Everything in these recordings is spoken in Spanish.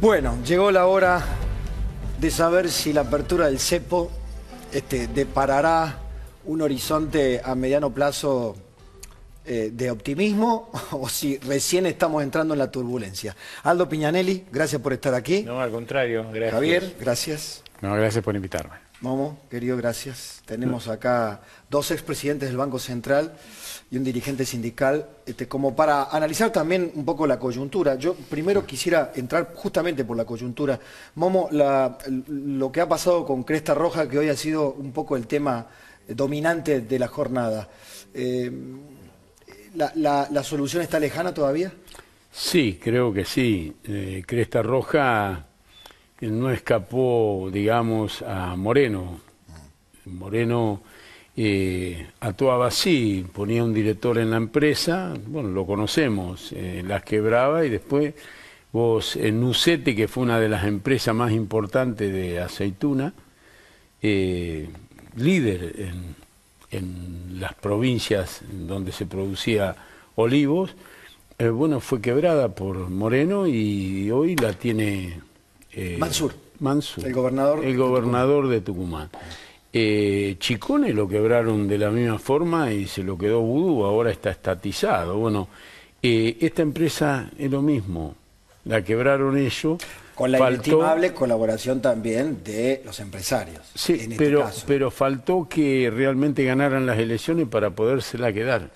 Bueno, llegó la hora de saber si la apertura del cepo este, deparará un horizonte a mediano plazo eh, de optimismo o si recién estamos entrando en la turbulencia. Aldo Piñanelli, gracias por estar aquí. No, al contrario, gracias. Javier, gracias. No, gracias por invitarme. Momo, querido, gracias. Tenemos acá dos expresidentes del Banco Central y un dirigente sindical, este, como para analizar también un poco la coyuntura. Yo primero quisiera entrar justamente por la coyuntura. Momo, lo que ha pasado con Cresta Roja, que hoy ha sido un poco el tema eh, dominante de la jornada. Eh, la, solución está lejana todavía? Sí, creo que sí. Eh, Cresta Roja no escapó, digamos, a Moreno. Moreno eh, actuaba así, ponía un director en la empresa, bueno, lo conocemos, eh, las quebraba y después vos en Nucete, que fue una de las empresas más importantes de aceituna, eh, líder en, en, las provincias donde se producía olivos, bueno, fue quebrada por Moreno y hoy la tiene eh, Mansur. Mansur. El gobernador. El gobernador de Tucumán. Eh, Chicones lo quebraron de la misma forma y se lo quedó Vudú, ahora está estatizado. Bueno, eh, esta empresa es lo mismo, la quebraron ellos. Con la inestimable colaboración también de los empresarios. Sí, este pero, pero faltó que realmente ganaran las elecciones para podérsela quedar.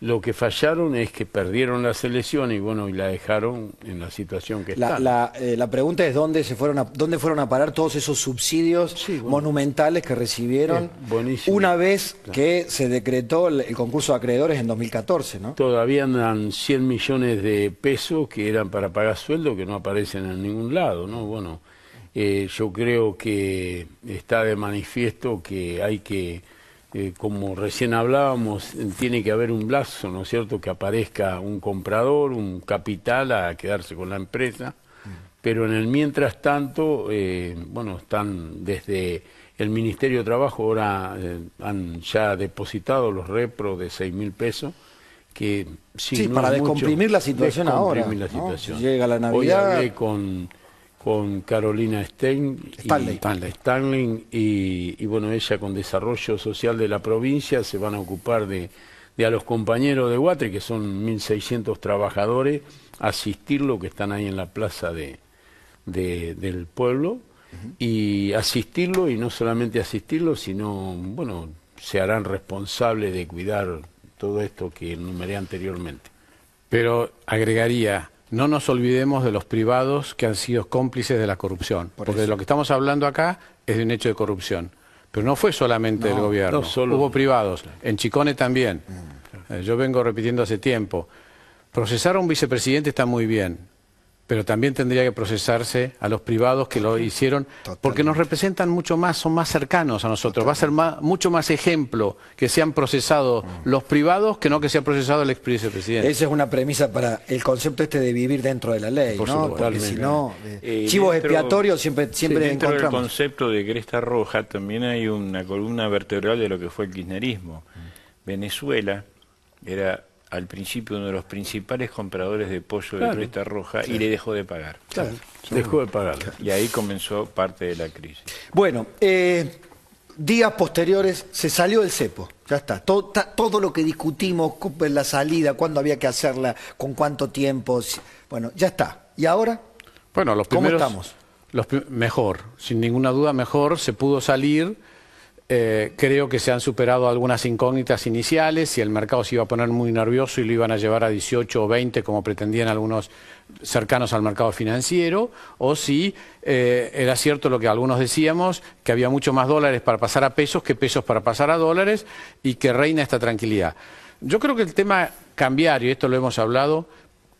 Lo que fallaron es que perdieron la selección y bueno, y la dejaron en la situación que está. Eh, la, pregunta es dónde se fueron a, dónde fueron a parar todos esos subsidios monumentales que recibieron una vez que se decretó el, concurso de acreedores en 2014, ¿no? Todavía andan 100 millones de pesos que eran para pagar sueldo que no aparecen en ningún lado, ¿no? Bueno, eh, yo creo que está de manifiesto que hay que eh, como recién hablábamos, tiene que haber un blazo, ¿no es cierto?, que aparezca un comprador, un capital a quedarse con la empresa, mm. pero en el mientras tanto, eh, bueno, están desde el Ministerio de Trabajo, ahora eh, han ya depositado los repro de seis mil pesos, que sí, para descomprimir la situación ahora. La situación. Llega la Navidad. Hoy hablé con con Carolina Stein Stanley. Y, y, bueno, ella con Desarrollo Social de la provincia se van a ocupar de, a los compañeros de Water que son 1.600 trabajadores, asistir lo que están ahí en la plaza de, del pueblo y asistirlo y no solamente asistirlo, sino, bueno, se harán responsables de cuidar todo esto que enumeré anteriormente. Pero agregaría, no nos olvidemos de los privados que han sido cómplices de la corrupción. porque de lo que estamos hablando acá es de un hecho de corrupción. Pero no fue solamente el gobierno, hubo privados. En Chicone también. Mm. Eh, yo vengo repitiendo hace tiempo. Procesar a un vicepresidente está muy bien pero también tendría que procesarse a los privados que lo hicieron, porque nos representan mucho más, son más cercanos a nosotros. Va a ser mucho más ejemplo que sean procesados procesado mm. los privados que no que sea procesado el ex Esa es una premisa para el concepto este de vivir dentro de la ley, ¿no? porque si no, eh, eh, chivos expiatorios siempre, siempre sí, dentro del concepto de Cresta Roja también hay una columna vertebral de lo que fue el kirchnerismo. Mm. Venezuela era al principio uno de los principales compradores de pollo de Cresta Roja y le dejó de pagar. Claro, dejó de pagar. Y ahí comenzó parte de la crisis. Bueno, eh, días posteriores se salió el cepo, ya está. Todo, lo que discutimos, pues, la salida, cuándo había que hacerla, con cuánto tiempo, bueno, ya está. ¿Y ahora? Bueno, los primeros, ¿Cómo estamos? mejor, sin ninguna duda mejor, se pudo salir eh, creo que se han superado algunas incógnitas iniciales si el mercado se iba a poner muy nervioso y lo iban a llevar a 18 o 20 como pretendían algunos cercanos al mercado financiero o si eh, era cierto lo que algunos decíamos, que había mucho más dólares para pasar a pesos que pesos para pasar a dólares y que reina esta tranquilidad. Yo creo que el tema cambiario, esto lo hemos hablado,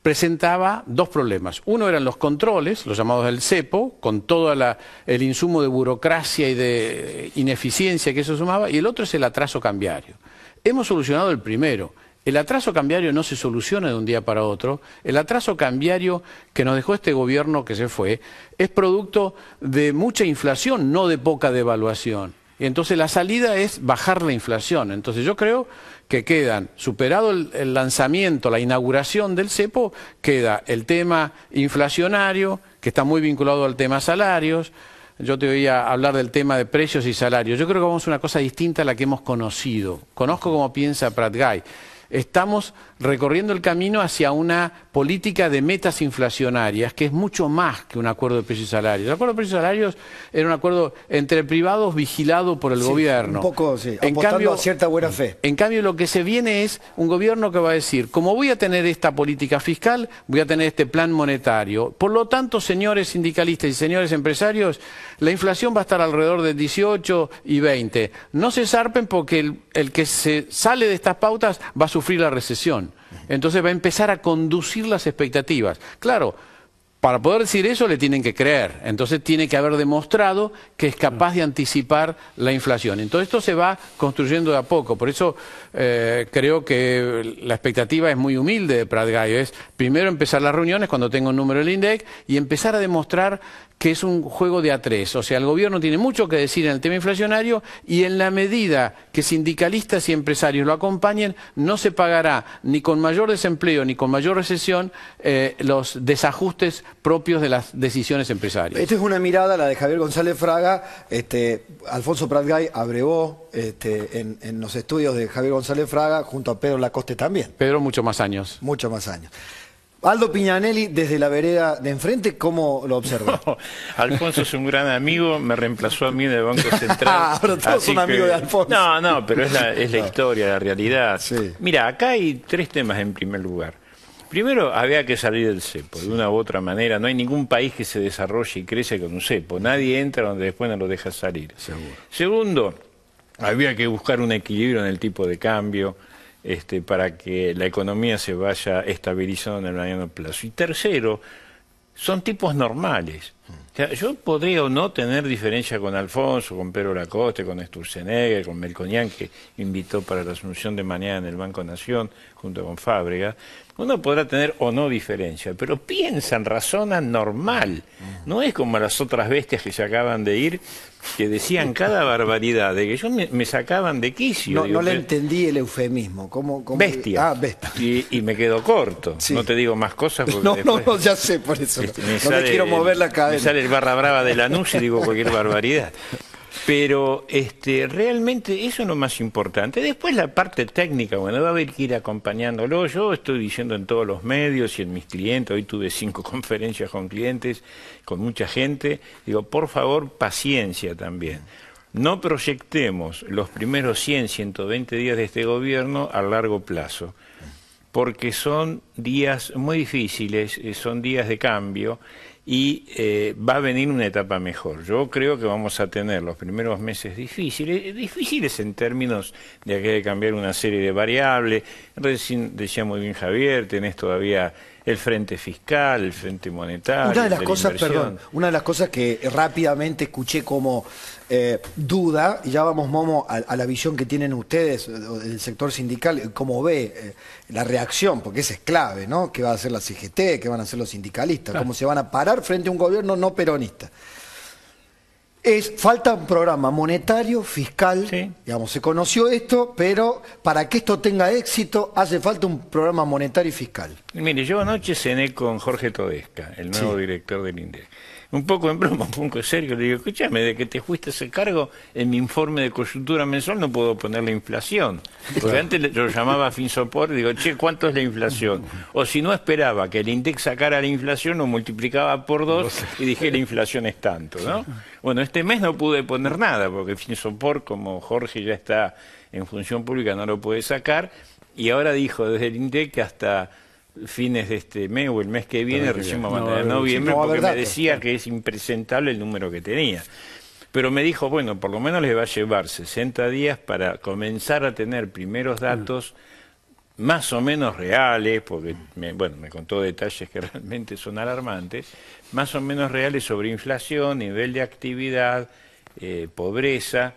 presentaba dos problemas. Uno eran los controles, los llamados del CEPO, con todo el insumo de burocracia y de ineficiencia que eso sumaba, y el otro es el atraso cambiario. Hemos solucionado el primero. El atraso cambiario no se soluciona de un día para otro. El atraso cambiario que nos dejó este gobierno que se fue es producto de mucha inflación, no de poca devaluación. Y entonces la salida es bajar la inflación. Entonces yo creo que quedan, superado el, lanzamiento, la inauguración del CEPO, queda el tema inflacionario, que está muy vinculado al tema salarios. Yo te voy a hablar del tema de precios y salarios. Yo creo que vamos a una cosa distinta a la que hemos conocido. Conozco cómo piensa Pratt estamos recorriendo el camino hacia una política de metas inflacionarias, que es mucho más que un acuerdo de precios y salarios. El acuerdo de precios y salarios era un acuerdo entre privados vigilado por el gobierno. Un poco, sí, en cambio, a cierta buena fe. En cambio, lo que se viene es un gobierno que va a decir, como voy a tener esta política fiscal, voy a tener este plan monetario. Por lo tanto, señores sindicalistas y señores empresarios, la inflación va a estar alrededor de 18 y 20. No se zarpen porque el, que se sale de estas pautas va a sufrir la recesión. Entonces va a empezar a conducir las expectativas. Claro, para poder decir eso le tienen que creer. Entonces tiene que haber demostrado que es capaz de anticipar la inflación. Entonces esto se va construyendo de a poco. Por eso eh, creo que la expectativa es muy humilde de Prat Es primero empezar las reuniones cuando tengo un número del INDEC y empezar a demostrar que es un juego de a tres. O sea, el gobierno tiene mucho que decir en el tema inflacionario y en la medida que sindicalistas y empresarios lo acompañen, no se pagará ni con mayor desempleo ni con mayor recesión eh, los desajustes propios de las decisiones empresariales. Esta es una mirada, la de Javier González Fraga. Este, Alfonso Pratgay abrevó este, en, en los estudios de Javier González Fraga junto a Pedro Lacoste también. Pedro, muchos más años. Muchos más años. Aldo Piñanelli, desde la vereda de enfrente, ¿cómo lo observó? Alfonso es un gran amigo, me reemplazó a mí en el Banco Central. ah, pero todos son amigos de Alfonso. No, no, pero es la, ah. historia, la realidad. Mira, acá hay tres temas en primer lugar. Primero, había que salir del cepo, de una u otra manera. No hay ningún país que se desarrolle y crece con un cepo. Nadie entra donde después no lo deja salir. Segundo, había que buscar un equilibrio en el tipo de cambio este, para que la economía se vaya estabilizando en el mediano plazo. Y tercero, son tipos normales yo podría o no tener diferencia con Alfonso, con Pedro Lacoste, con Sturzenegger, con Melconian, que invitó para la asunción de mañana en el Banco Nación, junto con Fábrega. Uno podrá tener o no diferencia, pero piensan, razonan normal. No es como las otras bestias que se acaban de ir, que decían cada barbaridad, de que yo me, sacaban de quicio. No, no le entendí el eufemismo. Bestia. Ah, bestia. Y, me quedo corto. No te digo más cosas porque. No, no, ya sé por eso. no, le quiero mover la cabeza sale el barra brava de la y digo cualquier barbaridad. Pero este, realmente eso es lo más importante. Después la parte técnica, bueno, va a haber que ir acompañándolo. Yo estoy diciendo en todos los medios y en mis clientes, hoy tuve cinco conferencias con clientes, con mucha gente, digo, por favor, paciencia también. No proyectemos los primeros 100, 120 días de este gobierno a largo plazo, porque son días muy difíciles, eh, son días de cambio y eh, va a venir una etapa mejor. Yo creo que vamos a tener los primeros meses difíciles, eh, difíciles en términos de que hay que cambiar una serie de variables. Recién decía muy bien Javier, tenés todavía el frente fiscal, el frente monetario. Una de las cosas, perdón, una de las cosas que rápidamente escuché como eh, duda, y ya vamos, Momo, a, la visión que tienen ustedes eh, del sector sindical, eh, cómo ve la reacción, porque esa es clave, ¿no? ¿Qué va a hacer la CGT? ¿Qué van a hacer los sindicalistas? ¿Cómo se van a parar frente a un gobierno no peronista? es falta un programa monetario, fiscal, digamos, se conoció esto, pero para que esto tenga éxito hace falta un programa monetario y fiscal. Mire, yo anoche cené con Jorge Todesca, el nuevo director del INDEC. Un poco en broma, un poco en serio, le digo, escúchame, de que te fuiste ese cargo, en mi informe de coyuntura mensual no puedo poner la inflación. Porque antes yo llamaba a Finsopor y digo, che, ¿cuánto es la inflación? O si no esperaba que el INDEC sacara la inflación, lo multiplicaba por dos y dije, la inflación es tanto, ¿no? Bueno, esto este mes no pude poner nada, porque Finsopor, como Jorge ya está en función pública, no lo puede sacar. Y ahora dijo desde el INDEC que hasta fines de este mes o el mes que viene, recién a no, en noviembre, porque me decía que es impresentable el número que tenía. Pero me dijo, bueno, por lo menos les va a llevar 60 días para comenzar a tener primeros mm. datos más o menos reales, porque, bueno, me contó detalles que realmente son alarmantes, más o menos reales sobre inflación, nivel de actividad, eh, pobreza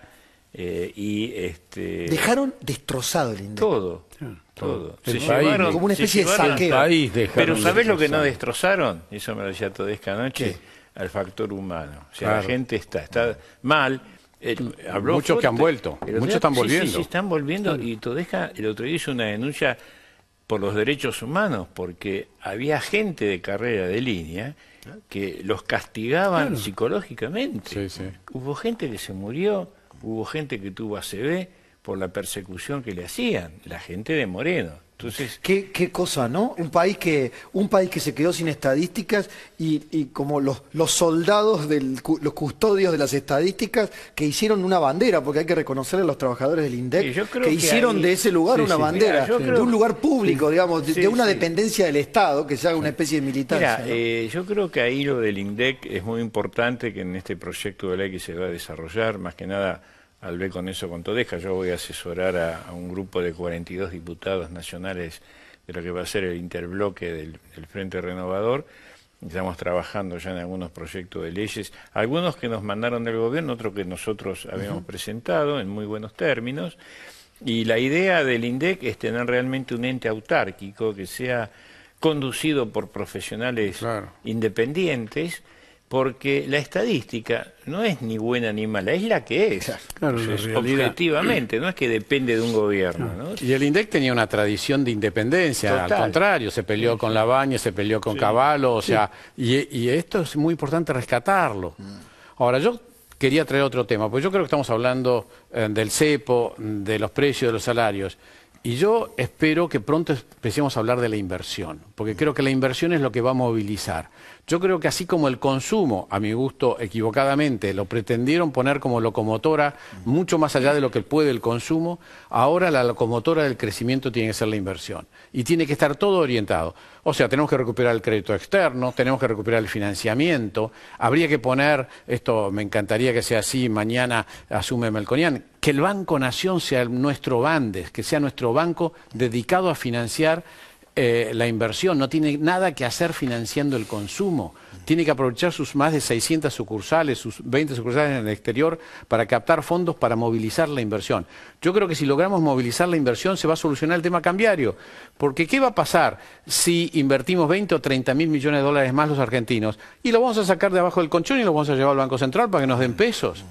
eh, y este dejaron destrozado el Todo, todo. Se, llevaron, como una especie de saqueo. Pero sabes lo que no destrozaron? Eso me lo decía Todesca esta noche. Al factor humano. O sea, la gente está, está mal, eh, mm, muchos que han vuelto, muchos están volviendo. Sí, sí, sí, están volviendo y Todesca el otro día hizo una denuncia por los derechos humanos, porque había gente de carrera de línea que los castigaban psicológicamente. Hubo gente que se murió, hubo gente que tuvo ACV por la persecución que le hacían, la gente de Moreno. Entonces, qué, cosa, ¿no? Un país que, un país que se quedó sin estadísticas y, como los, los soldados, del, los custodios de las estadísticas que hicieron una bandera, porque hay que reconocer a los trabajadores del INDEC que, hicieron de ese lugar una bandera, de un lugar público, digamos, de, una dependencia del Estado, que se haga una especie de militar. Eh, yo creo que ahí lo del INDEC es muy importante que en este proyecto de ley que se va a desarrollar, más que nada al ver con eso con deja. Yo voy a asesorar a, un grupo de 42 diputados nacionales de lo que va a ser el interbloque del, Frente Renovador. Estamos trabajando ya en algunos proyectos de leyes, algunos que nos mandaron del gobierno, otros que nosotros habíamos presentado en muy buenos términos. Y la idea del INDEC es tener realmente un ente autárquico que sea conducido por profesionales independientes porque la estadística no es ni buena ni mala, es la que es, claro, objetivamente, no es que depende de un gobierno. Y el INDEC tenía una tradición de independencia, al contrario, se peleó con baña, se peleó con sí. o sea, y, esto es muy importante rescatarlo. Mm. Ahora, yo quería traer otro tema, porque yo creo que estamos hablando eh, del cepo, de los precios, de los salarios, y yo espero que pronto empecemos a hablar de la inversión, porque mm. creo que la inversión es lo que va a movilizar. Yo creo que así como el consumo, a mi gusto, equivocadamente, lo pretendieron poner como locomotora mucho más allá de lo que puede el consumo, ahora la locomotora del crecimiento tiene que ser la inversión. Y tiene que estar todo orientado. O sea, tenemos que recuperar el crédito externo, tenemos que recuperar el financiamiento, habría que poner, esto me encantaría que sea así, mañana asume Melconian, que el Banco Nación sea nuestro BANDES, que sea nuestro banco dedicado a financiar eh, la inversión, no tiene nada que hacer financiando el consumo. Tiene que aprovechar sus más de 600 sucursales, sus 20 sucursales en el exterior para captar fondos para movilizar la inversión. Yo creo que si logramos movilizar la inversión se va a solucionar el tema cambiario. Porque ¿qué va a pasar si invertimos 20 o 30 mil millones de dólares más los argentinos? Y lo vamos a sacar de abajo del conchón y lo vamos a llevar al Banco Central para que nos den pesos.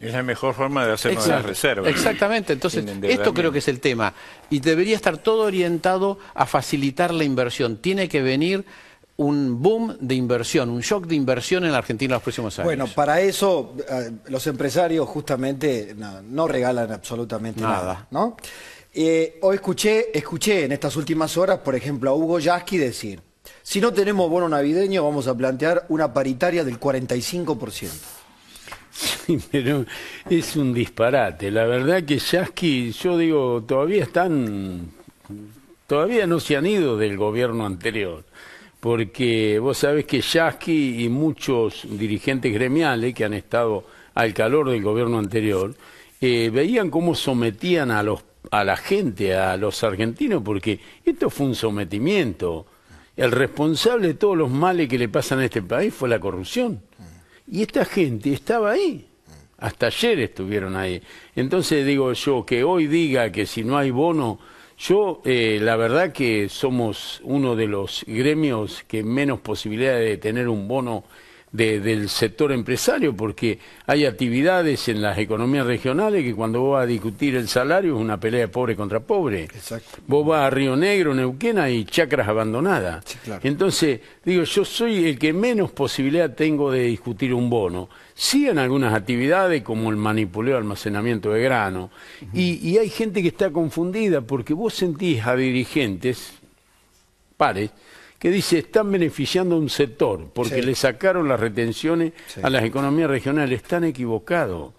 Es la mejor forma de hacer las reservas. Exactamente, entonces esto creo que es el tema. Y debería estar todo orientado a facilitar la inversión. Tiene que venir un boom de inversión, un shock de inversión en la Argentina en los próximos años. Bueno, para eso eh, los empresarios justamente no, regalan absolutamente nada, ¿no? Eh, hoy escuché, escuché en estas últimas horas, por ejemplo, a Hugo Yasky decir, si no tenemos bono navideño vamos a plantear una paritaria del 45%. Sí, pero es un disparate. La verdad que Yasky, yo digo, todavía están, todavía no se han ido del gobierno anterior, porque vos sabés que Yasky y muchos dirigentes gremiales que han estado al calor del gobierno anterior, eh, veían cómo sometían a, los, a la gente, a los argentinos, porque esto fue un sometimiento. El responsable de todos los males que le pasan a este país fue la corrupción. Y esta gente estaba ahí. Hasta ayer estuvieron ahí. Entonces digo yo, que hoy diga que si no hay bono, yo eh, la verdad que somos uno de los gremios que menos posibilidades de tener un bono del sector empresario, porque hay actividades en las economías regionales que cuando vos vas a discutir el salario es una pelea de pobre contra pobre. Exacto. Vos vas a Río Negro, Neuquén, y chacras abandonadas. Entonces, digo, yo soy el que menos posibilidad tengo de discutir un bono. Sí en algunas actividades como el manipuleo almacenamiento de grano. y hay gente que está confundida porque vos sentís a dirigentes, pares, que dice están beneficiando a un sector porque le sacaron las retenciones a las economías regionales. Están equivocados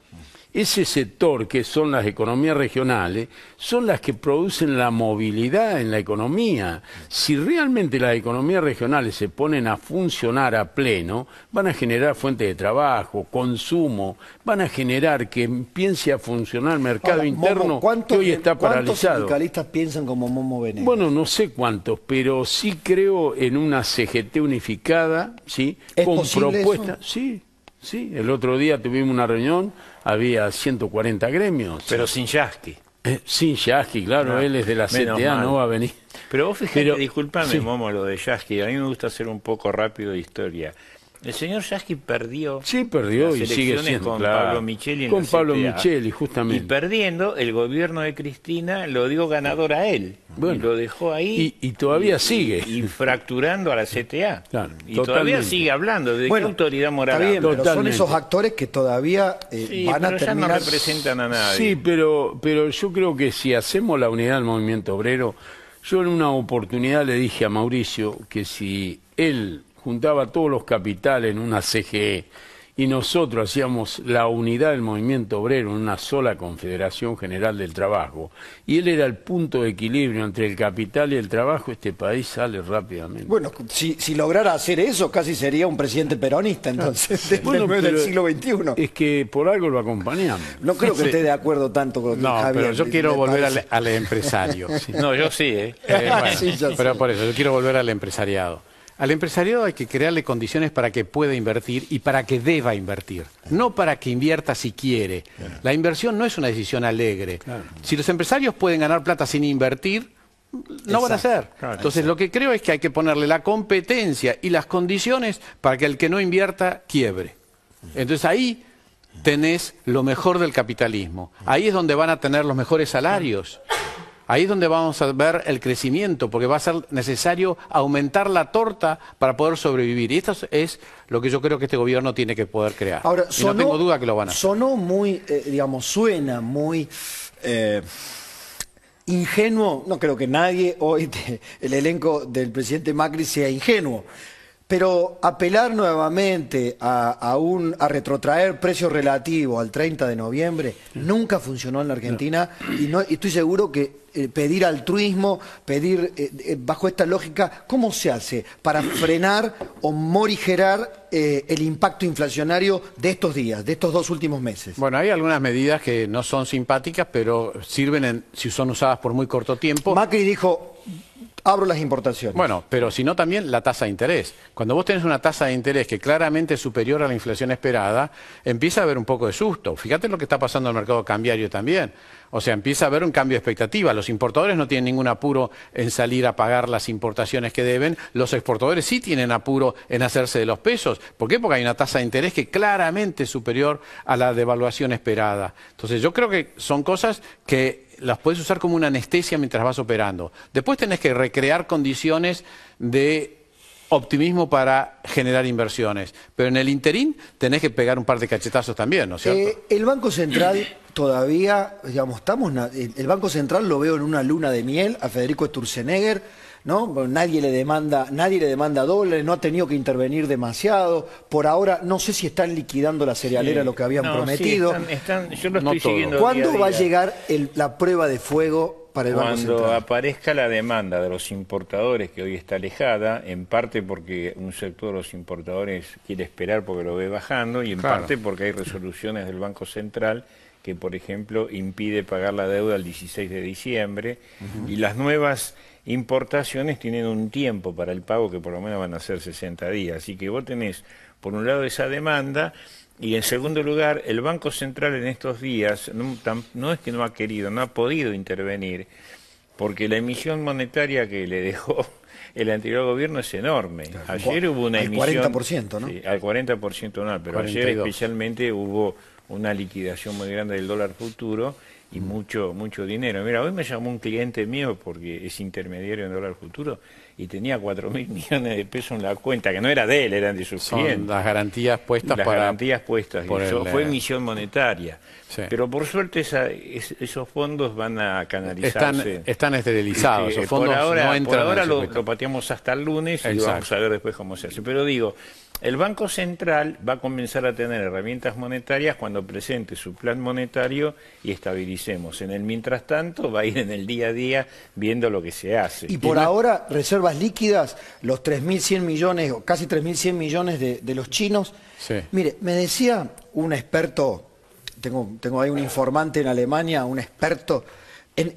ese sector que son las economías regionales, son las que producen la movilidad en la economía. Si realmente las economías regionales se ponen a funcionar a pleno, van a generar fuentes de trabajo, consumo, van a generar que empiece a funcionar el mercado interno que hoy está paralizado. ¿Cuántos sindicalistas piensan como Momo Venegas? Bueno, no sé cuántos, pero sí creo en una CGT unificada, ¿sí? con propuestas, sí. Sí, el otro día tuvimos una reunión, había 140 gremios. Pero sin Yasky. Eh, sin Yasky, claro, ah, él es de la CTA, no va a venir. Pero vos fíjate, disculpame, Momo, lo de Yasky, a mí me gusta hacer un poco rápido de historia. El señor Yasky perdió. Sí, perdió y sigue siendo, con Pablo Micheli. En con Pablo Micheli, justamente. Y perdiendo, el gobierno de Cristina lo dio ganador a él. Bueno, y lo dejó ahí. Y, todavía sigue. Y, fracturando a la CTA. y todavía sigue hablando. ¿De autoridad moral? son esos actores que todavía eh, van a terminar. Ya no representan a nadie. Sí, pero, pero yo creo que si hacemos la unidad del movimiento obrero. Yo en una oportunidad le dije a Mauricio que si él juntaba todos los capitales en una CGE y nosotros hacíamos la unidad del movimiento obrero en una sola Confederación General del Trabajo, y él era el punto de equilibrio entre el capital y el trabajo, este país sale rápidamente. Bueno, si, si lograra hacer eso, casi sería un presidente peronista, entonces, bueno, del, siglo XXI. Es que por algo lo acompañamos. No creo que esté de acuerdo tanto con no, Javier. No, pero yo quiero volver al, empresario. No, yo sí, ¿eh? eh ah, pero por eso, yo quiero volver al empresariado. Al empresariado hay que crearle condiciones para que pueda invertir y para que deba invertir, no para que invierta si quiere. La inversión no es una decisión alegre. Si los empresarios pueden ganar plata sin invertir, mm, no van a hacer. Entonces lo que creo es que hay que ponerle la competencia y las condiciones para que el que no invierta quiebre. Entonces ahí tenés lo mejor del capitalismo. Ahí es donde van a tener los mejores salarios. Ahí es donde vamos a ver el crecimiento, porque va a ser necesario aumentar la torta para poder sobrevivir. Y esto es lo que yo creo que este gobierno tiene que poder crear. Ahora, sonó, no tengo duda que lo van a hacer. Sonó muy, eh, digamos, suena muy... Eh, ingenuo, no creo que nadie hoy, el elenco del presidente Macri sea ingenuo, pero apelar nuevamente a, retrotraer precio relativo al 30 de noviembre nunca funcionó en la Argentina Y, no, estoy seguro que eh, pedir altruismo, pedir eh, eh, bajo esta lógica, ¿cómo se hace para frenar o morigerar el impacto inflacionario de estos días, de estos dos últimos meses? Bueno, hay algunas medidas que no son simpáticas, pero sirven en, si son usadas por muy corto tiempo. Macri dijo, abro las importaciones. Bueno, pero si no también la tasa de interés. Cuando vos tenés una tasa de interés que claramente es superior a la inflación esperada, empieza a haber un poco de susto. Fíjate lo que está pasando en el mercado cambiario también. O sea, empieza a haber un cambio de expectativa. Los importadores no tienen ningún apuro en salir a pagar las importaciones que deben. Los exportadores sí tienen apuro en hacerse de los pesos. ¿Por qué? Porque hay una tasa de interés que claramente es superior a la devaluación esperada. Entonces, yo creo que son cosas que las puedes usar como una anestesia mientras vas operando. Después tenés que recrear condiciones de optimismo para generar inversiones. Pero en el interín tenés que pegar un par de cachetazos también, ¿no es cierto? Eh, el Banco Central todavía, digamos, estamos... El Banco Central lo veo en una luna de miel, a Federico Sturzenegger ¿no? nadie le demanda, nadie le demanda dólares, no ha tenido que intervenir demasiado. Por ahora no sé si están liquidando la cerealera lo que habían prometido. Sí, yo estoy siguiendo. ¿Cuándo va a llegar la prueba de fuego para el Banco Central? Cuando aparezca la demanda de los importadores que hoy está alejada, en parte porque un sector de los importadores quiere esperar porque lo ve bajando y en parte porque hay resoluciones del Banco Central que por ejemplo impide pagar la deuda el 16 de diciembre y las nuevas importaciones tienen un tiempo para el pago que por lo menos van a ser 60 días. Así que vos tenés, por un lado, esa demanda y en segundo lugar, el Banco Central en estos días no, es que no ha querido, no ha podido intervenir porque la emisión monetaria que le dejó el anterior gobierno es enorme. Ayer hubo una emisión... Al 40%, ¿no? Sí, al 40% no, pero ayer especialmente hubo una liquidación muy grande del dólar futuro y mucho, mucho dinero. Mira, hoy me llamó un cliente mío porque es intermediario en dólar futuro y tenía cuatro mil millones de pesos en la cuenta, que no era de él, eran de sus Son clientes. Las garantías puestas las garantías puestas. eso fue emisión eh, monetaria. Pero por suerte esos fondos van a canalizarse. Están, están esterilizados. Este, esos fondos por ahora, ahora lo, pateamos hasta el lunes y vamos a ver después cómo se hace. Pero digo, el Banco Central va a comenzar a tener herramientas monetarias cuando presente su plan monetario y estabilicemos. En el mientras tanto va a ir en el día a día viendo lo que se hace. Y por ahora, reservas líquidas, los 3.100 millones o casi 3.100 millones de, de, los chinos. Mire, me decía un experto, tengo, tengo ahí un informante en Alemania, un experto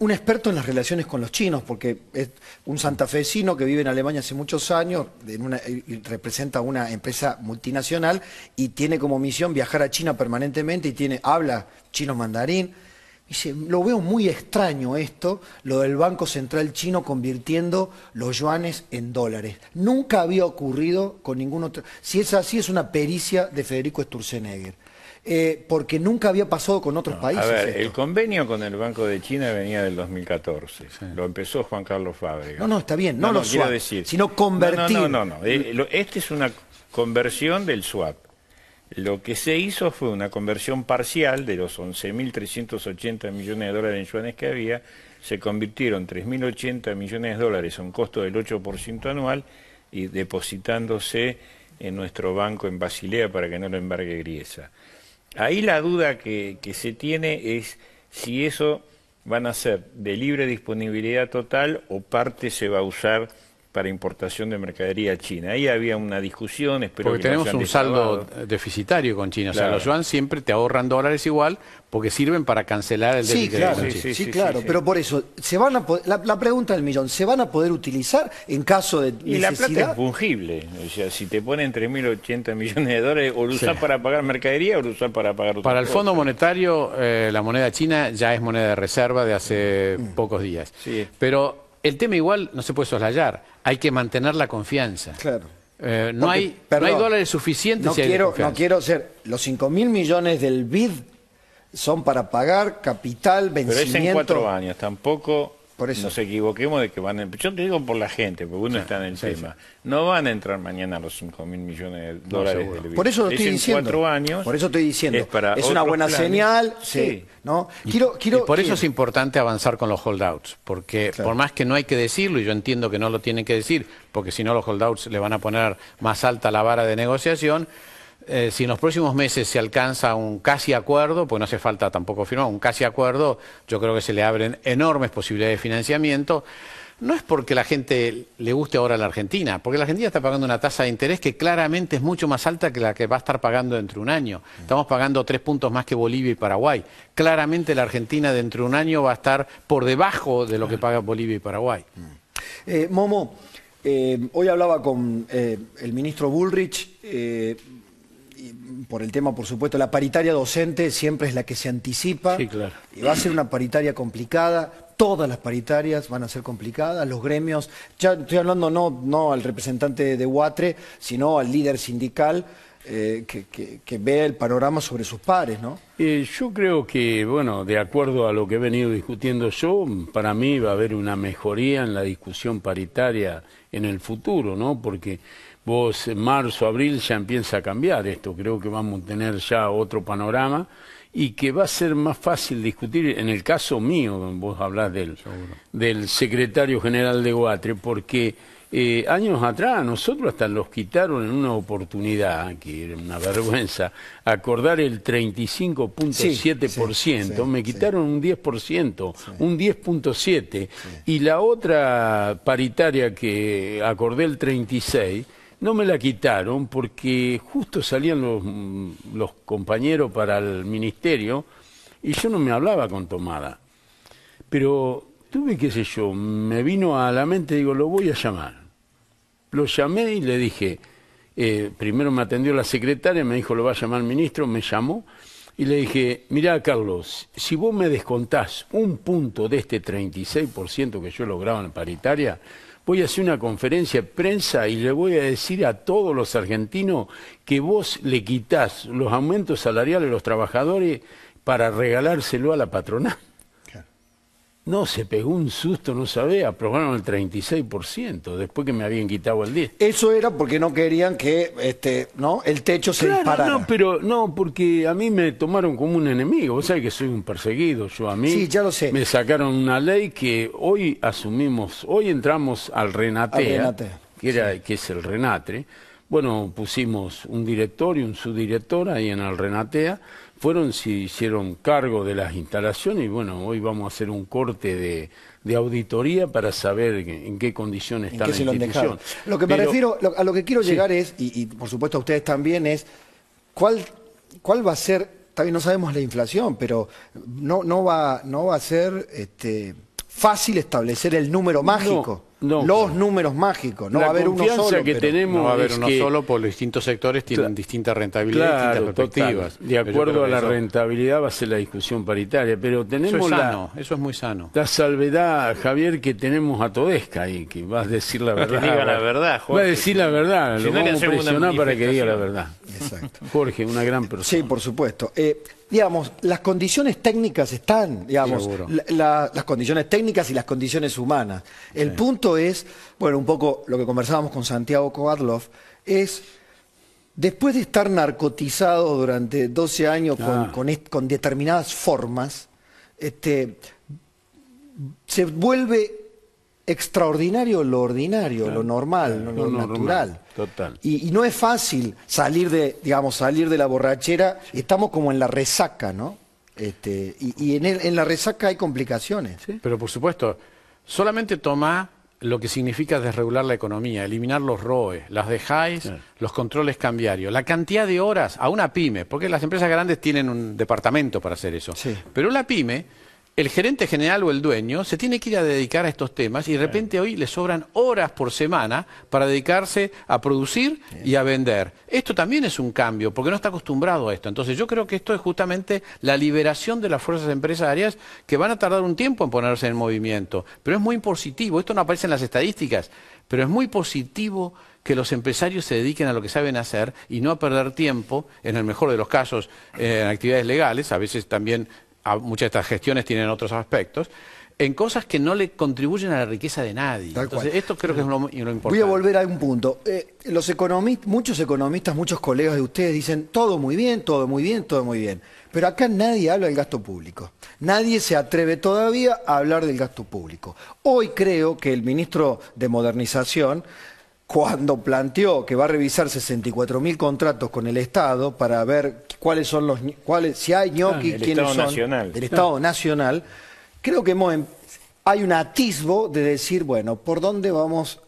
un experto en las relaciones con los chinos, porque es un santafesino que vive en Alemania hace muchos años, representa una empresa multinacional y tiene como misión viajar a China permanentemente y tiene, habla chino mandarín. Dice, lo veo muy extraño esto, lo del Banco Central chino convirtiendo los yuanes en dólares. Nunca había ocurrido con ningún otro. Si es así, es una pericia de Federico Sturzenegger. Eh, porque nunca había pasado con otros países. A ver, el convenio con el Banco de China venía del 2014. Lo empezó Juan Carlos Fábrega. No, no, está bien, no, no lo no, swap, decir. sino convertir. No, no, no. Eh, este es una conversión del swap. Lo que se hizo fue una conversión parcial de los 11.380 millones de dólares en yuanes que había, se convirtieron 3.080 millones de dólares a un costo del 8% anual y depositándose en nuestro banco en Basilea para que no lo embargue Griesa. Ahí la duda que, que se tiene es si eso van a ser de libre disponibilidad total o parte se va a usar para importación de mercadería a china. Ahí había una discusión. Espero porque tenemos un saldo deficitario con China. O sea, los yuan siempre te ahorran dólares igual porque sirven para cancelar el déficit. Sí, claro, Pero por eso, se van a la, pregunta del millón, ¿se van a poder utilizar en caso de Y la plata es fungible. O sea, si te ponen 3.080 millones de dólares, o lo usás para pagar mercadería o lo usás para pagar... para el Fondo Monetario, eh, la moneda china ya es moneda de reserva de hace mm. pocos días. Pero el tema igual no se puede soslayar, hay que mantener la confianza. Claro. Eh, no, hay, hay dólares suficientes. No, quiero, no quiero ser. Los 5 mil millones del BID son para pagar capital, vencimiento. Pero es en cuatro años, tampoco no Nos equivoquemos de que van... a... Em-, yo te digo por la gente, porque uno está en el tema. No van a entrar mañana los 5 mil millones de dólares de Por eso lo estoy diciendo. Cuatro años. Por eso estoy diciendo. Es, una buena señal. ¿no? y, por eso es importante avanzar con los holdouts. Porque por más que no hay que decirlo, y yo entiendo que no lo tienen que decir, porque si no los holdouts le van a poner más alta la vara de negociación eh, si en los próximos meses se alcanza un casi acuerdo, pues no hace falta tampoco firmar un casi acuerdo, yo creo que se le abren enormes posibilidades de financiamiento. No es porque la gente le guste ahora a la Argentina, porque la Argentina está pagando una tasa de interés que claramente es mucho más alta que la que va a estar pagando dentro de un año. Estamos pagando tres puntos más que Bolivia y Paraguay. Claramente la Argentina dentro de un año va a estar por debajo de lo que mm. paga Bolivia y Paraguay. Mm. Eh, Momo, eh, hoy hablaba con el ministro Bullrich por el tema, por supuesto, la paritaria docente siempre es la que se anticipa. Sí, claro. Y va a ser una paritaria complicada. Todas las paritarias van a ser complicadas, los gremios, ya estoy hablando no, no al representante de UATRE... sino al líder sindical eh, que, que, ve el panorama sobre sus pares, ¿no? Eh, yo creo que, bueno, de acuerdo a lo que he venido discutiendo yo, para mí va a haber una mejoría en la discusión paritaria en el futuro, ¿no? Porque vos en marzo, abril ya empieza a cambiar esto, creo que vamos a tener ya otro panorama y que va a ser más fácil discutir, en el caso mío, vos hablás del, secretario general de Guatre, porque eh, años atrás nosotros hasta los quitaron en una oportunidad, que era una vergüenza, acordar el 35.7%, me quitaron un 10%, un 10.7%, y la otra paritaria que acordé el 36%, no me la quitaron porque justo salían los, los compañeros para el ministerio y yo no me hablaba con Tomada. Pero tuve, qué sé yo, me vino a la mente, digo, lo voy a llamar. Lo llamé y le dije, eh, primero me atendió la secretaria, me dijo, lo va a llamar el ministro, me llamó y le dije, mirá Carlos, si vos me descontás un punto de este 36% que yo lograba en paritaria, voy a hacer una conferencia de prensa y le voy a decir a todos los argentinos que vos le quitás los aumentos salariales a los trabajadores para regalárselo a la patronal. No, se pegó un susto, no sabía, aprobaron el 36% después que me habían quitado el 10. Eso era porque no querían que este, ¿no? el techo se disparara. No, pero no, porque a mí me tomaron como un enemigo. Vos sabés que soy un perseguido, yo a mí. ya sé. Me sacaron una ley que hoy asumimos, hoy entramos al Renatea, era, que es el Renatre. Bueno, pusimos un director y un subdirector ahí en el Renatea fueron, si hicieron cargo de las instalaciones y bueno, hoy vamos a hacer un corte de, de auditoría para saber en qué condiciones están las la Lo, que me refiero, a lo que quiero llegar es, y, por supuesto a ustedes también, es cuál, cuál va a ser, también no sabemos la inflación, pero no, no, va, no va a ser este, fácil establecer el número mágico los números mágicos. No va a haber uno solo. que tenemos no va a haber uno solo, por los distintos sectores tienen distintas rentabilidades, distintas perspectivas. De acuerdo a la rentabilidad va a ser la discusión paritaria, pero tenemos eso es sano, eso es muy sano. La salvedad, Javier, que tenemos a Todesca ahí, que va a decir la verdad. Que diga la verdad, Jorge. Va a decir la verdad, lo vamos a presionar para que diga la verdad. Exacto. Jorge, una gran persona. Sí, por supuesto. Eh, digamos, las condiciones técnicas están, digamos, las condiciones técnicas y las condiciones humanas. El punto es, bueno, un poco lo que conversábamos con Santiago Kovadlov, es después de estar narcotizado durante 12 años con, ah. con, determinadas formas, este, se vuelve extraordinario lo ordinario, lo normal, lo, natural. total. Y, no es fácil salir de, digamos, salir de la borrachera. Estamos como en la resaca, ¿no? Este, y, en, la resaca hay complicaciones. Pero por supuesto, solamente toma lo que significa desregular la economía, eliminar los ROE, las dejáis, los controles cambiarios, la cantidad de horas a una pyme, porque las empresas grandes tienen un departamento para hacer eso. Pero la pyme el gerente general o el dueño se tiene que ir a dedicar a estos temas y de repente hoy le sobran horas por semana para dedicarse a producir y a vender. Esto también es un cambio, porque no está acostumbrado a esto. Entonces yo creo que esto es justamente la liberación de las fuerzas empresarias que van a tardar un tiempo en ponerse en movimiento. Pero es muy positivo, esto no aparece en las estadísticas, pero es muy positivo que los empresarios se dediquen a lo que saben hacer y no a perder tiempo, en el mejor de los casos, eh, en actividades legales, a veces también muchas de estas gestiones tienen otros aspectos, en cosas que no le contribuyen a la riqueza de nadie. Entonces, esto creo que es lo, importante. Voy a volver a un punto. Eh, los economistas, muchos economistas, muchos colegas de ustedes dicen todo muy bien, todo muy bien, todo muy bien. Pero acá nadie habla del gasto público. Nadie se atreve todavía a hablar del gasto público. Hoy creo que el ministro de Modernización cuando planteó que va a revisar 64.000 contratos con el Estado para ver cuáles son los cuáles si hay ñoquis, ah, quiénes son Nacional. del Estado ah. Nacional, creo que em, hay un atisbo de decir, bueno, ¿por dónde vamos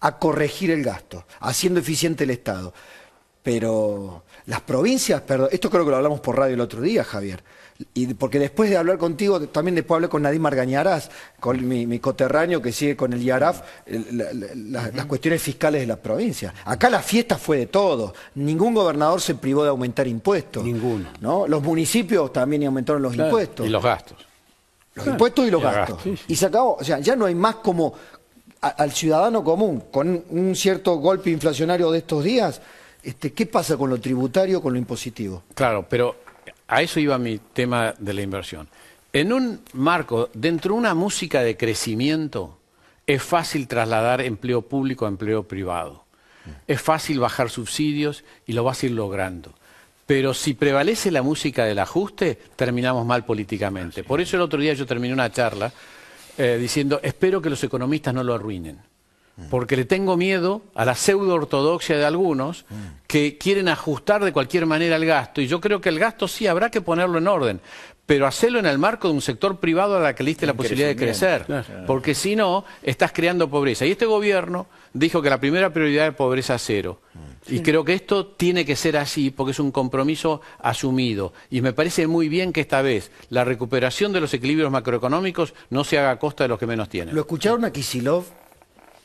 a corregir el gasto? Haciendo eficiente el Estado. Pero las provincias, perdón, esto creo que lo hablamos por radio el otro día, Javier y porque después de hablar contigo, también después hablé con Nadim Margañarás, con mi, coterráneo que sigue con el IARAF, las cuestiones fiscales de la provincia. Acá la fiesta fue de todo. Ningún gobernador se privó de aumentar impuestos. Ninguno. ¿no? Los municipios también aumentaron los impuestos. Y los gastos. Los impuestos y los gastos. Y se acabó. O sea, ya no hay más como al ciudadano común, con un cierto golpe inflacionario de estos días. Este, ¿Qué pasa con lo tributario, con lo impositivo? Claro, pero a eso iba mi tema de la inversión. En un marco, dentro de una música de crecimiento, es fácil trasladar empleo público a empleo privado. Es fácil bajar subsidios y lo vas a ir logrando. Pero si prevalece la música del ajuste, terminamos mal políticamente. Por eso el otro día yo terminé una charla eh, diciendo, espero que los economistas no lo arruinen porque le tengo miedo a la pseudo-ortodoxia de algunos que quieren ajustar de cualquier manera el gasto. Y yo creo que el gasto sí habrá que ponerlo en orden, pero hacerlo en el marco de un sector privado a la que le diste la posibilidad de crecer, porque si no, estás creando pobreza. Y este gobierno dijo que la primera prioridad es pobreza cero. Y creo que esto tiene que ser así porque es un compromiso asumido. Y me parece muy bien que esta vez la recuperación de los equilibrios macroeconómicos no se haga a costa de los que menos tienen. ¿Lo escucharon a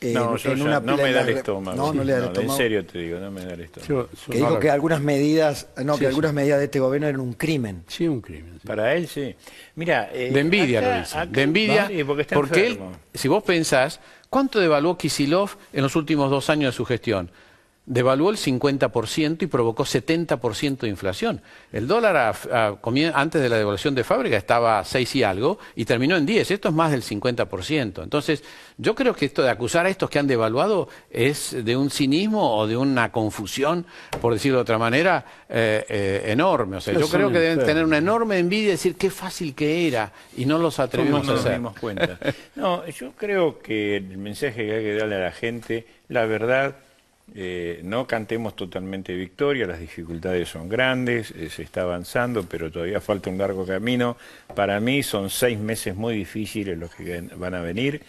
no, no me da el estómago. No, no le da el En serio te digo, no me da el estómago. Yo, que que algunas medidas, no, que algunas medidas de este gobierno eran un crimen. Sí, un crimen. Para él sí. Mira, eh, de envidia lo dice. de envidia, porque, si vos pensás, ¿cuánto devaluó Kisilov en los últimos dos años de su gestión? devaluó el 50% y provocó 70% de inflación. El dólar antes de la devaluación de fábrica estaba a 6 y algo y terminó en 10. Esto es más del 50%. Entonces, yo creo que esto de acusar a estos que han devaluado es de un cinismo o de una confusión, por decirlo de otra manera, eh, eh, enorme. O sea, yo creo que deben tener una enorme envidia y decir qué fácil que era y no los atrevimos a hacer. Nos cuenta. No, yo creo que el mensaje que hay que darle a la gente, la verdad eh, no cantemos totalmente victoria, las dificultades son grandes, eh, se está avanzando, pero todavía falta un largo camino. Para mí son seis meses muy difíciles los que van a venir.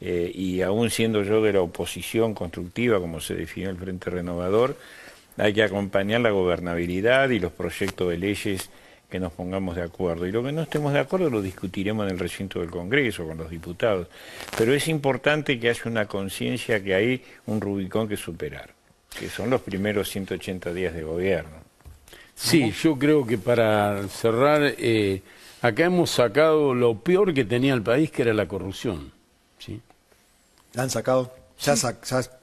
Eh, y aún siendo yo de la oposición constructiva, como se definió el Frente Renovador, hay que acompañar la gobernabilidad y los proyectos de leyes que nos pongamos de acuerdo. Y lo que no estemos de acuerdo lo discutiremos en el recinto del Congreso, con los diputados. Pero es importante que haya una conciencia que hay un Rubicón que superar, que son los primeros 180 días de gobierno. Sí, yo creo que para cerrar, eh, acá hemos sacado lo peor que tenía el país, que era la corrupción. ¿sí? han sacado? ¿Ya,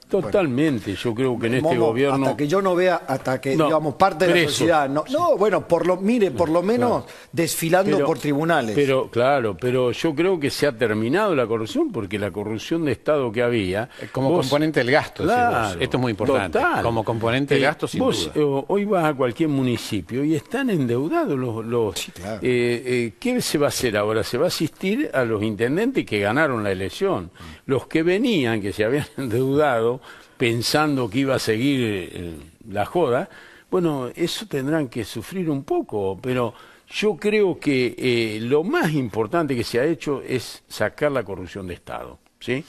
Totalmente, yo creo que en este gobierno... Hasta que yo no vea, hasta que, digamos, parte de la sociedad... No, bueno, por lo, mire, por lo menos desfilando por tribunales. Pero, claro, pero yo creo que se ha terminado la corrupción, porque la corrupción de Estado que había... Eh, como componente del gasto, esto es muy importante. Como componente del eh, gasto, sin eh, hoy vas a cualquier municipio y están endeudados los... los ¿Qué se va a hacer ahora? Se va a asistir a los intendentes que ganaron la elección. Mm. Los que venían, que se habían endeudado pensando que iba a seguir eh, la joda, bueno, eso tendrán que sufrir un poco, pero yo creo que eh, lo más importante que se ha hecho es sacar la corrupción de Estado, ¿sí?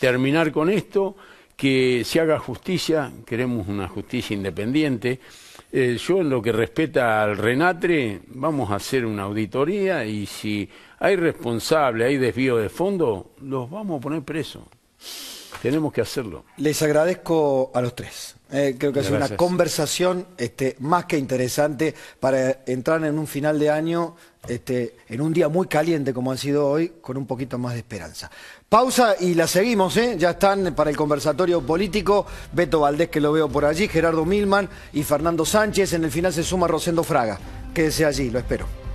Terminar con esto, que se haga justicia, queremos una justicia independiente. Eh, yo en lo que respeta al Renatre, vamos a hacer una auditoría y si hay responsable, hay desvío de fondo, los vamos a poner presos tenemos que hacerlo. Les agradezco a los tres. Eh, creo que es una conversación este, más que interesante para entrar en un final de año, este, en un día muy caliente como ha sido hoy, con un poquito más de esperanza. Pausa y la seguimos, ¿eh? ya están para el conversatorio político Beto Valdés, que lo veo por allí, Gerardo Milman y Fernando Sánchez. En el final se suma Rosendo Fraga. Quédese allí, lo espero.